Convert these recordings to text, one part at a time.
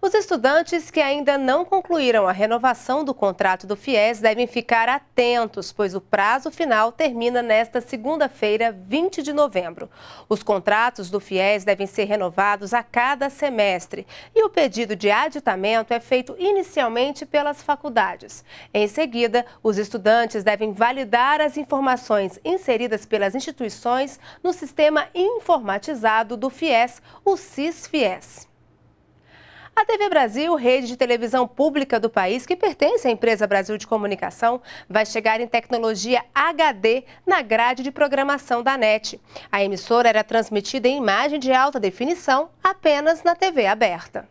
Os estudantes que ainda não concluíram a renovação do contrato do FIES devem ficar atentos, pois o prazo final termina nesta segunda-feira, 20 de novembro. Os contratos do FIES devem ser renovados a cada semestre e o pedido de aditamento é feito inicialmente pelas faculdades. Em seguida, os estudantes devem validar as informações inseridas pelas instituições no sistema informatizado do FIES, o SIS-FIES. A TV Brasil, rede de televisão pública do país que pertence à empresa Brasil de Comunicação, vai chegar em tecnologia HD na grade de programação da NET. A emissora era transmitida em imagem de alta definição apenas na TV aberta.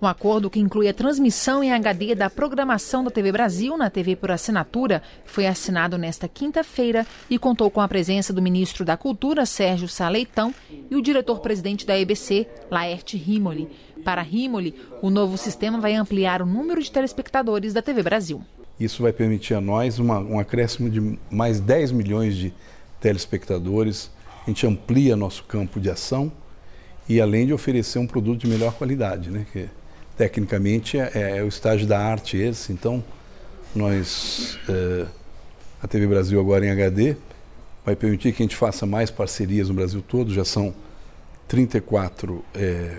Um acordo que inclui a transmissão em HD da programação da TV Brasil na TV por assinatura foi assinado nesta quinta-feira e contou com a presença do ministro da Cultura, Sérgio Saleitão, e o diretor-presidente da EBC, Laerte Rimoli. Para Rimoli, o novo sistema vai ampliar o número de telespectadores da TV Brasil. Isso vai permitir a nós uma, um acréscimo de mais 10 milhões de telespectadores. A gente amplia nosso campo de ação e, além de oferecer um produto de melhor qualidade, né? Que tecnicamente é, é, o estágio da arte esse. Então, nós, é, a TV Brasil agora em HD, vai permitir que a gente faça mais parcerias no Brasil todo, já são 34 é,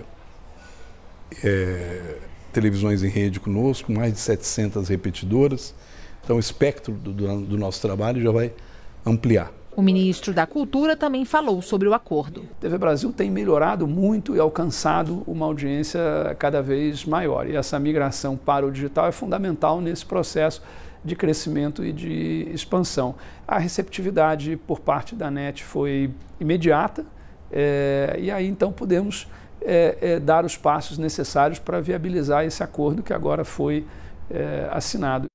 é, televisões em rede conosco, mais de 700 repetidoras. Então, o espectro do, do, do nosso trabalho já vai ampliar. O ministro da Cultura também falou sobre o acordo. A TV Brasil tem melhorado muito e alcançado uma audiência cada vez maior. E essa migração para o digital é fundamental nesse processo de crescimento e de expansão. A receptividade por parte da NET foi imediata, é, e aí então podemos é, é, dar os passos necessários para viabilizar esse acordo que agora foi assinado.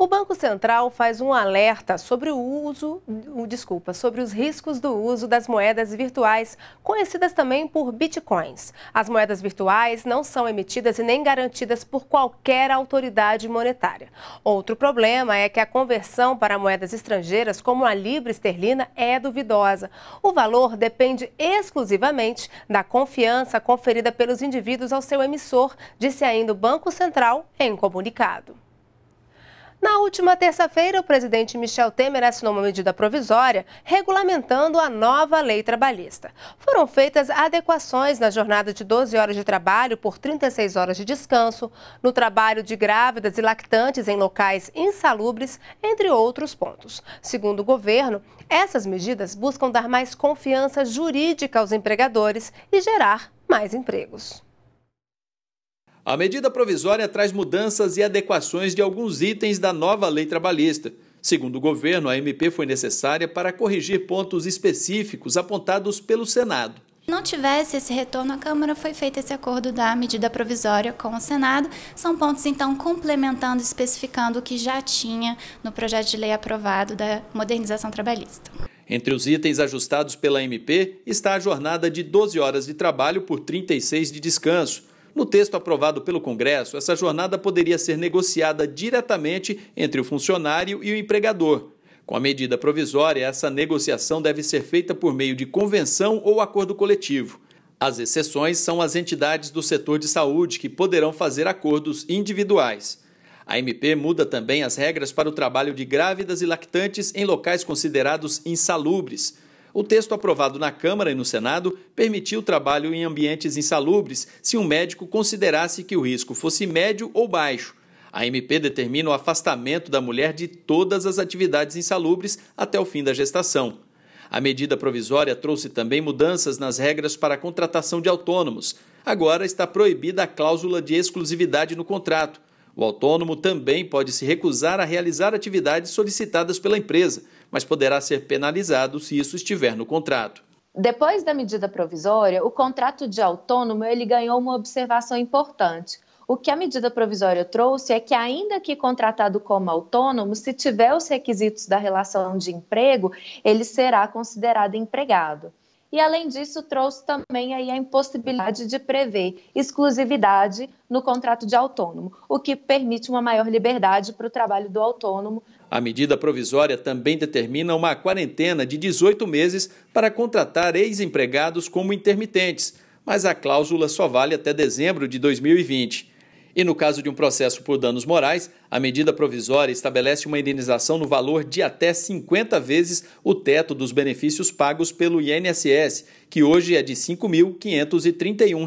O Banco Central faz um alerta sobre o uso, desculpa, sobre os riscos do uso das moedas virtuais, conhecidas também por bitcoins. As moedas virtuais não são emitidas e nem garantidas por qualquer autoridade monetária. Outro problema é que a conversão para moedas estrangeiras, como a libra esterlina, é duvidosa. O valor depende exclusivamente da confiança conferida pelos indivíduos ao seu emissor, disse ainda o Banco Central em comunicado. Na última terça-feira, o presidente Michel Temer assinou uma medida provisória regulamentando a nova lei trabalhista. Foram feitas adequações na jornada de 12 horas de trabalho por 36 horas de descanso, no trabalho de grávidas e lactantes em locais insalubres, entre outros pontos. Segundo o governo, essas medidas buscam dar mais confiança jurídica aos empregadores e gerar mais empregos. A medida provisória traz mudanças e adequações de alguns itens da nova lei trabalhista. Segundo o governo, a MP foi necessária para corrigir pontos específicos apontados pelo Senado não tivesse esse retorno à Câmara, foi feito esse acordo da medida provisória com o Senado. São pontos, então, complementando, especificando o que já tinha no projeto de lei aprovado da modernização trabalhista. Entre os itens ajustados pela MP está a jornada de 12 horas de trabalho por 36 de descanso, no texto aprovado pelo Congresso, essa jornada poderia ser negociada diretamente entre o funcionário e o empregador. Com a medida provisória, essa negociação deve ser feita por meio de convenção ou acordo coletivo. As exceções são as entidades do setor de saúde que poderão fazer acordos individuais. A MP muda também as regras para o trabalho de grávidas e lactantes em locais considerados insalubres. O texto aprovado na Câmara e no Senado permitiu o trabalho em ambientes insalubres se um médico considerasse que o risco fosse médio ou baixo. A MP determina o afastamento da mulher de todas as atividades insalubres até o fim da gestação. A medida provisória trouxe também mudanças nas regras para a contratação de autônomos. Agora está proibida a cláusula de exclusividade no contrato. O autônomo também pode se recusar a realizar atividades solicitadas pela empresa mas poderá ser penalizado se isso estiver no contrato. Depois da medida provisória, o contrato de autônomo ele ganhou uma observação importante. O que a medida provisória trouxe é que, ainda que contratado como autônomo, se tiver os requisitos da relação de emprego, ele será considerado empregado. E, além disso, trouxe também aí a impossibilidade de prever exclusividade no contrato de autônomo, o que permite uma maior liberdade para o trabalho do autônomo. A medida provisória também determina uma quarentena de 18 meses para contratar ex-empregados como intermitentes, mas a cláusula só vale até dezembro de 2020. E no caso de um processo por danos morais, a medida provisória estabelece uma indenização no valor de até 50 vezes o teto dos benefícios pagos pelo INSS, que hoje é de R$ 5.531.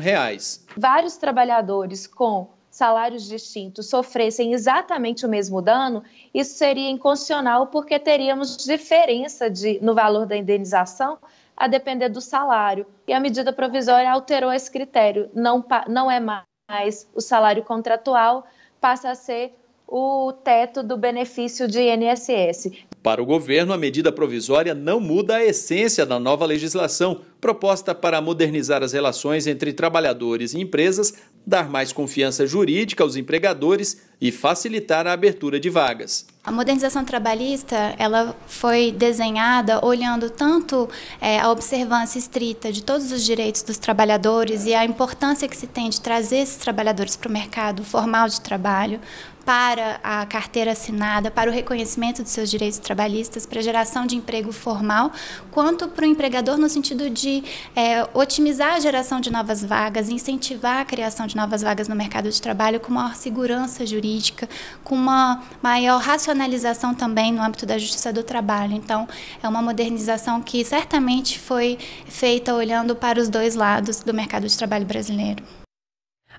Vários trabalhadores com salários distintos sofressem exatamente o mesmo dano, isso seria inconstitucional porque teríamos diferença de, no valor da indenização a depender do salário. E a medida provisória alterou esse critério, não, não é mais mas o salário contratual passa a ser o teto do benefício de INSS. Para o governo, a medida provisória não muda a essência da nova legislação proposta para modernizar as relações entre trabalhadores e empresas, dar mais confiança jurídica aos empregadores e facilitar a abertura de vagas. A modernização trabalhista ela foi desenhada olhando tanto é, a observância estrita de todos os direitos dos trabalhadores e a importância que se tem de trazer esses trabalhadores para o mercado formal de trabalho, para a carteira assinada, para o reconhecimento dos seus direitos trabalhistas, para a geração de emprego formal, quanto para o empregador no sentido de é, otimizar a geração de novas vagas, incentivar a criação de novas vagas no mercado de trabalho com maior segurança jurídica jurídica, com uma maior racionalização também no âmbito da justiça do trabalho. Então, é uma modernização que certamente foi feita olhando para os dois lados do mercado de trabalho brasileiro.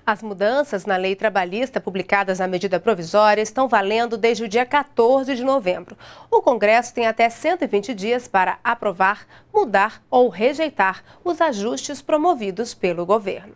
As mudanças na lei trabalhista publicadas na medida provisória estão valendo desde o dia 14 de novembro. O Congresso tem até 120 dias para aprovar, mudar ou rejeitar os ajustes promovidos pelo governo.